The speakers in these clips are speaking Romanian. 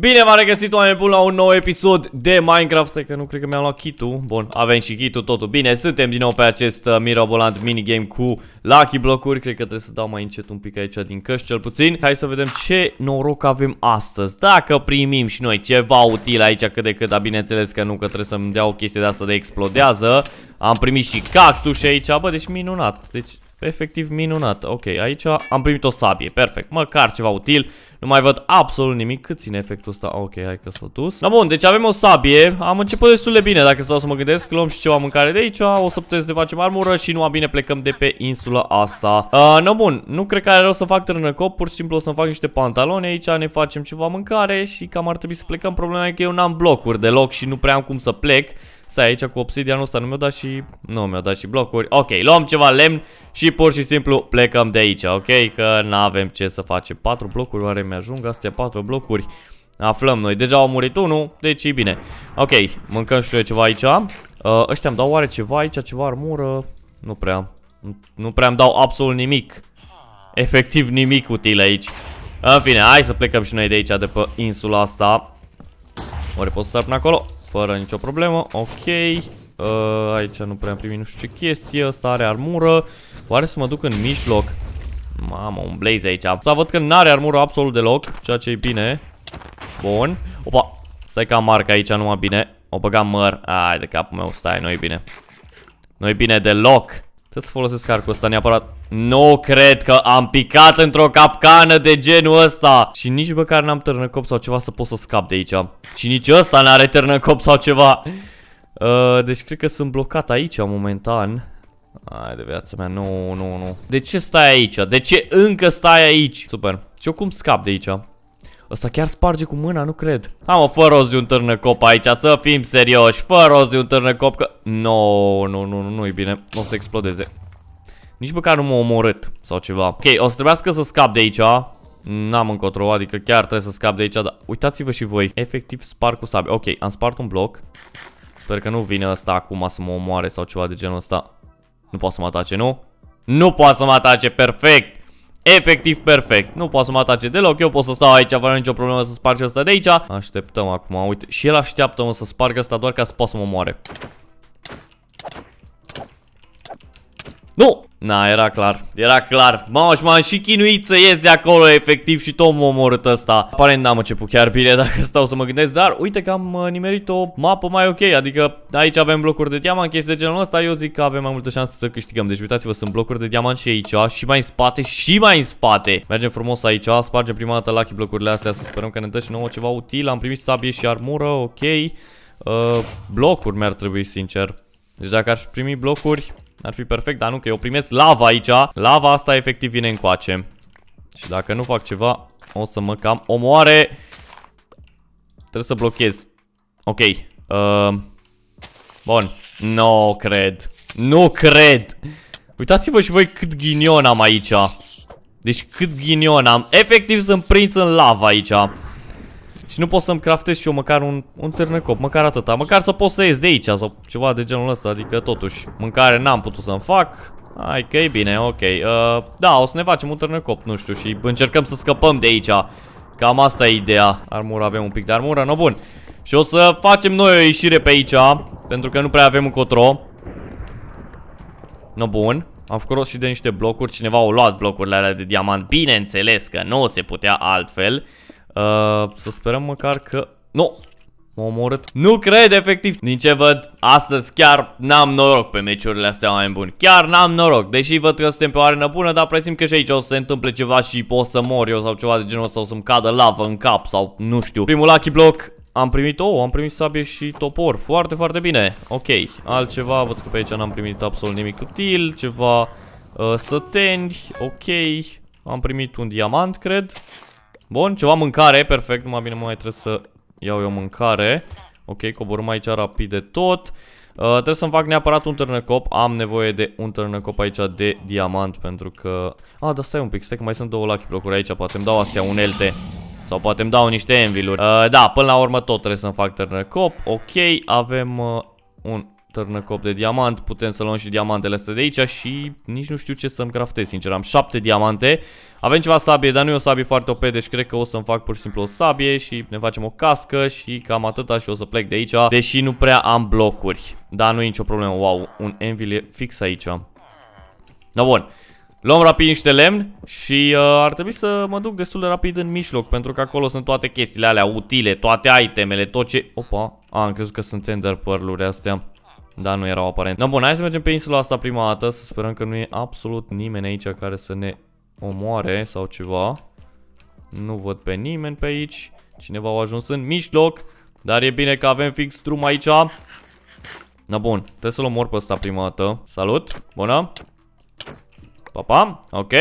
Bine v-am regăsit oameni buni la un nou episod de Minecraft Stai că nu cred că mi-am luat -ul. Bun, avem și kitul, totul bine Suntem din nou pe acest uh, mirabolant minigame cu Lucky blocuri Cred că trebuie să dau mai încet un pic aici din căști cel puțin Hai să vedem ce noroc avem astăzi Dacă primim și noi ceva util aici cât de cât Dar bineînțeles că nu, că trebuie să-mi dea o chestie de asta de explodează Am primit și cactus aici, bă, deci minunat Deci Efectiv minunat. Ok, aici am primit o sabie. Perfect. Măcar ceva util. Nu mai văd absolut nimic. Cât ține efectul ăsta? Ok, hai că s-a dus. Da, bun, deci avem o sabie. Am început destul de bine, dacă stau să mă gândesc. Luăm și ceva mâncare de aici. O să putem să facem armură și nu bine plecăm de pe insula asta. Uh, ah, no, bun, nu cred că are rost să fac târnăcop. Pur și simplu o să fac niște pantaloni aici. Ne facem ceva mâncare și cam ar trebui să plecăm. Problema e că eu n-am blocuri deloc și nu prea am cum să plec. Stai aici cu obsidianul ăsta, nu mi-a dat și... Nu, mi-a dat și blocuri. Ok, luăm ceva lemn și pur și simplu plecăm de aici, ok? Că n-avem ce să facem. Patru blocuri, oare mi-ajung astea patru blocuri? Aflăm noi. Deja au murit unul, deci e bine. Ok, mâncăm și eu ceva aici. Uh, ăștia îmi dau oare ceva aici, ceva armură? Nu prea. Nu prea îmi dau absolut nimic. Efectiv nimic util aici. În fine, hai să plecăm și noi de aici, de pe insula asta. Oare pot să sar până acolo? Fără nicio problemă, ok uh, Aici nu prea am primit nu știu ce chestie Asta are armură Oare să mă duc în mijloc? Mamă, un blaze aici Să văd că n-are armură absolut deloc Ceea ce e bine Bun Opa, stai ca marca aici numai bine O băgam măr Ai de capul meu, stai, nu e bine Nu e bine deloc Trebuie să folosesc arcul ăsta neapărat nu cred că am picat într-o capcană de genul ăsta. Și nici măcar n-am târnăcop sau ceva să pot să scap de aici. Și nici ăsta n-are târnăcop sau ceva. Uh, deci cred că sunt blocat aici momentan. Ai de viața mea, nu, nu, nu. De ce stai aici? De ce încă stai aici? Super. Și eu cum scap de aici? Asta chiar sparge cu mâna, nu cred. Am o fără de un târnăcop aici, să fim serioși. Fără de un târnăcop că... No, nu, nu, nu, nu e bine. O să explodeze. Nici măcar nu m-a omorât sau ceva. Ok, o să trebuiască să scap de aici. N-am încotro, adică chiar trebuie să scap de aici, dar uitați-vă și voi. Efectiv spar cu sabie. Ok, am spart un bloc. Sper că nu vine ăsta acum să mă omoare sau ceva de genul ăsta. Nu poate să mă atace, nu? Nu poate să mă atace, perfect! Efectiv perfect, nu poate să mă atace deloc Eu pot să stau aici, fără nicio problemă să sparg ăsta de aici Așteptăm acum, uite Și el așteaptă mă să spargă ăsta doar ca să poată să mă moare Nu! Na, era clar, era clar Mamă, și m-am și chinuit să ies de acolo efectiv și tot m-a omorât ăsta Aparent n-am început chiar bine dacă stau să mă gândesc Dar uite că am uh, nimerit o mapă mai ok Adică aici avem blocuri de diamant, chestii de genul ăsta Eu zic că avem mai multă șanse să câștigăm Deci uitați-vă, sunt blocuri de diamant și aici Și mai în spate și mai în spate Mergem frumos aici, spargem prima dată lucky blocurile astea Să sperăm că ne dă și nouă ceva util Am primit sabie și armură, ok uh, Blocuri mi-ar trebui, sincer Deci dacă aș primi blocuri ar fi perfect, dar nu, că eu primesc lava aici. Lava asta efectiv vine încoace. Și dacă nu fac ceva, o să mă cam omoare. Trebuie să blochez. Ok. Uh, bun. Nu cred. Nu cred. Uitați-vă și voi cât ghinion am aici. Deci cât ghinion am. Efectiv sunt prins în lava aici. Și nu pot să-mi craftez și eu măcar un, un târnăcop, măcar atâta. Măcar să pot să ies de aici sau ceva de genul ăsta, adică totuși. Mâncare n-am putut să-mi fac. Hai că e bine, ok. Uh, da, o să ne facem un târnăcop, nu știu, și încercăm să scăpăm de aici. Cam asta e ideea. Armură, avem un pic de armură, no bun. Și o să facem noi o ieșire pe aici, pentru că nu prea avem cotro. No bun. Am făcut rost și de niște blocuri, cineva au luat blocurile alea de diamant, bineînțeles că nu se putea altfel. Uh, să sperăm măcar că... Nu! M-a omorât. Nu cred, efectiv. Din ce văd, astăzi chiar n-am noroc pe meciurile astea mai buni. Chiar n-am noroc. Deși văd că suntem pe o arenă bună, dar presim că și aici o să se întâmple ceva și pot să mor eu sau ceva de genul sau să-mi cadă lavă în cap sau nu știu. Primul lucky block am primit, oh, am primit sabie și topor. Foarte, foarte bine. Ok, altceva, văd că pe aici n-am primit absolut nimic util. Ceva uh, săteni, ok. Am primit un diamant, cred. Bun, ceva mâncare, perfect, numai bine mai trebuie să iau eu mâncare. Ok, coborâm aici rapid de tot. Uh, trebuie să-mi fac neapărat un târnăcop, am nevoie de un târnăcop aici de diamant pentru că... Ah, dar stai un pic, stai că mai sunt două lucky blocuri aici, poate îmi dau astea unelte. Sau poate îmi dau niște enviluri. Uh, da, până la urmă tot trebuie să-mi fac târnăcop. Ok, avem uh, un Târnăcop de diamant, putem să luăm și diamantele astea de aici și nici nu știu ce să-mi craftez, sincer, am 7 diamante. Avem ceva sabie, dar nu e o sabie foarte OP, deci cred că o să-mi fac pur și simplu o sabie și ne facem o cască și cam atâta și o să plec de aici, deși nu prea am blocuri. Dar nu e nicio problemă, wow, un envil e fix aici. Da, bun. Luăm rapid niște lemn și uh, ar trebui să mă duc destul de rapid în mijloc Pentru că acolo sunt toate chestiile alea utile, toate itemele, tot ce... Opa, a, am crezut că sunt ender pearl astea da, nu erau aparent. No, bun, hai să mergem pe insula asta prima dată, să sperăm că nu e absolut nimeni aici care să ne omoare sau ceva. Nu văd pe nimeni pe aici. Cineva a ajuns în mijloc, dar e bine că avem fix drum aici. Na bun, trebuie să-l omor pe ăsta prima dată. Salut, bună. Pa, pa, ok.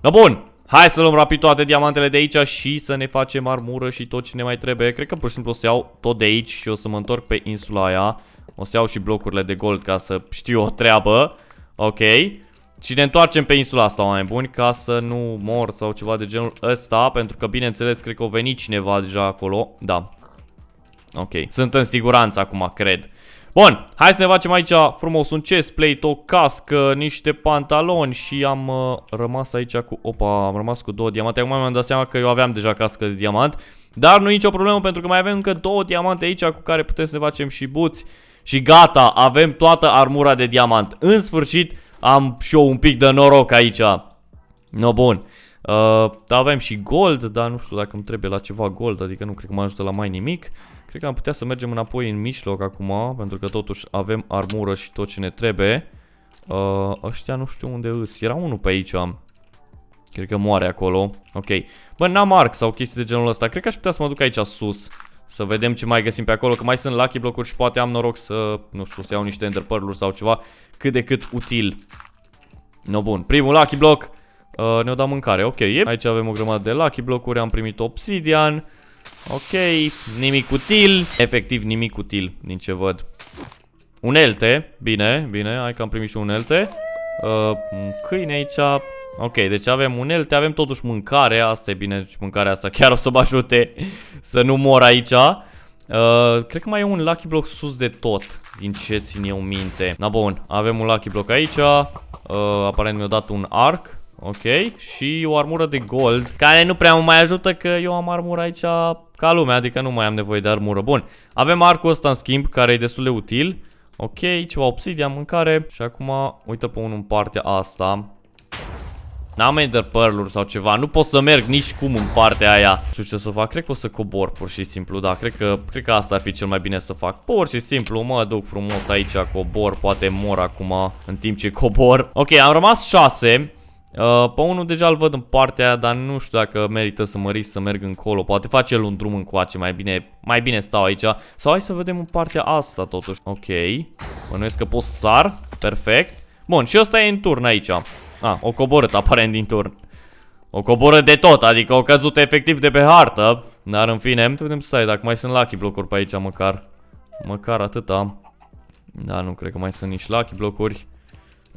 Na bun, hai să luăm rapid toate diamantele de aici și să ne facem armură și tot ce ne mai trebuie. Cred că pur și simplu o să iau tot de aici și o să mă întorc pe insula aia. O să iau și blocurile de gold ca să știu o treabă. Ok. Și ne întoarcem pe insula asta, mai buni, ca să nu mor sau ceva de genul ăsta, pentru că, bineînțeles, cred că o venit cineva deja acolo. Da. Ok. Sunt în siguranță acum, cred. Bun, hai să ne facem aici frumos un chest plate, o cască, niște pantaloni și am uh, rămas aici cu... Opa, am rămas cu două diamante. Acum mi-am dat seama că eu aveam deja cască de diamant. Dar nu e nicio problemă pentru că mai avem încă două diamante aici cu care putem să ne facem și buți și gata, avem toată armura de diamant. În sfârșit, am și eu un pic de noroc aici. No, bun. Uh, da, avem și gold, dar nu știu dacă îmi trebuie la ceva gold, adică nu cred că mă ajută la mai nimic. Cred că am putea să mergem înapoi în mijloc acum, pentru că totuși avem armură și tot ce ne trebuie. Uh, ăștia nu știu unde îs. Era unul pe aici. Cred că moare acolo. Ok. Bă, n-am arc sau chestii de genul ăsta. Cred că aș putea să mă duc aici sus. Să vedem ce mai găsim pe acolo, că mai sunt lucky blocuri și poate am noroc să, nu știu, să iau niște ender pearl sau ceva cât de cât util. No, bun. Primul lucky block uh, ne-o dat mâncare. Ok, aici avem o grămadă de lucky blocuri, am primit obsidian. Ok, nimic util. Efectiv nimic util, din ce văd. Unelte, bine, bine, hai că am primit și unelte. Uh, câine aici, Ok, deci avem unelte, avem totuși mâncare, asta e bine, deci mâncarea asta chiar o să mă ajute să nu mor aici. Uh, cred că mai e un Lucky Block sus de tot, din ce țin eu minte. Na bun, avem un Lucky Block aici, uh, aparent mi-a dat un arc, ok, și o armură de gold, care nu prea mă mai ajută că eu am armură aici ca lumea, adică nu mai am nevoie de armură. Bun, avem arcul ăsta în schimb, care e destul de util. Ok, ceva obsidia, mâncare și acum uită pe unul în partea asta N-am ender pearl sau ceva, nu pot să merg nici cum în partea aia. Nu știu ce să fac, cred că o să cobor pur și simplu, da, cred că, cred că asta ar fi cel mai bine să fac. Pur și simplu mă duc frumos aici, cobor, poate mor acum în timp ce cobor. Ok, am rămas 6. Uh, pe unul deja îl văd în partea aia, dar nu știu dacă merită să mă risc să merg încolo. Poate face el un drum încoace, mai bine, mai bine stau aici. Sau hai să vedem în partea asta totuși. Ok, bănuiesc că pot să sar, perfect. Bun, și ăsta e în turn aici. A, ah, o coborât aparent din turn. O coboră de tot, adică o căzut efectiv de pe hartă. Dar în fine, să vedem stai, dacă mai sunt lucky blocuri pe aici măcar. Măcar atât am. Da, nu cred că mai sunt nici lucky blocuri.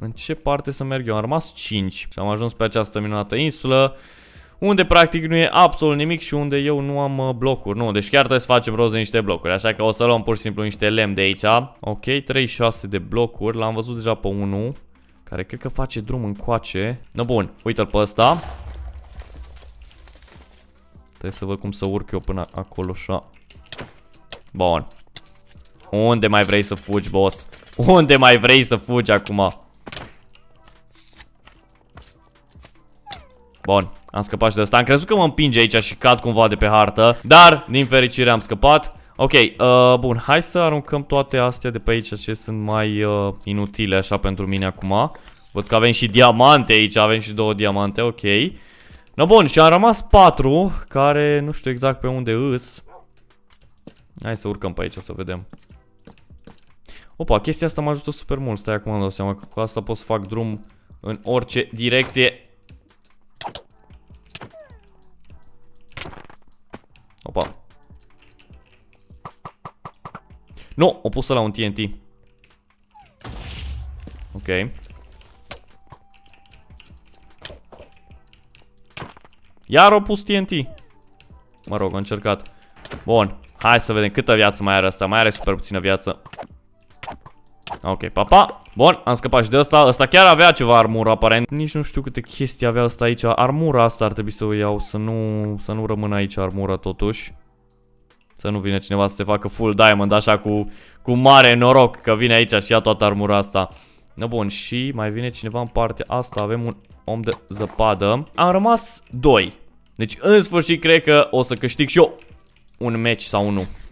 În ce parte să merg eu? Am rămas 5 și am ajuns pe această minunată insulă. Unde practic nu e absolut nimic și unde eu nu am uh, blocuri Nu, deci chiar trebuie să facem rost de niște blocuri Așa că o să luăm pur și simplu niște lemn de aici Ok, 36 de blocuri L-am văzut deja pe 1 care cred că face drum încoace. No, bun, uite-l pe ăsta. Trebuie să văd cum să urc eu până acolo, așa. Bun. Unde mai vrei să fugi, boss? Unde mai vrei să fugi acum? Bun, am scăpat și de asta. Am crezut că mă împinge aici și cad cumva de pe hartă, dar din fericire am scăpat. Ok, uh, bun, hai să aruncăm toate astea de pe aici ce sunt mai uh, inutile așa pentru mine acum. Văd că avem și diamante aici, avem și două diamante, ok. No, bun, și am rămas patru, care nu știu exact pe unde îs. Hai să urcăm pe aici să vedem. Opa, chestia asta m-a ajutat super mult, stai acum am dau seama că cu asta pot să fac drum în orice direcție. Opa, Nu, o pus la un TNT. Ok. Iar o pus TNT. Mă rog, a încercat. Bun. Hai să vedem câtă viață mai are asta. Mai are super puțină viață. Ok, papa. Pa. Bun, am scăpat și de asta. Asta chiar avea ceva armură, aparent. Nici nu știu câte chestii avea asta aici. Armura asta ar trebui să o iau, să nu, să nu rămână aici armura totuși. Să nu vine cineva să se facă full diamond așa cu, cu mare noroc că vine aici și ia toată armura asta. No, bun, și mai vine cineva în partea asta, avem un om de zăpadă. Am rămas doi. Deci în sfârșit cred că o să câștig și eu un match sau nu.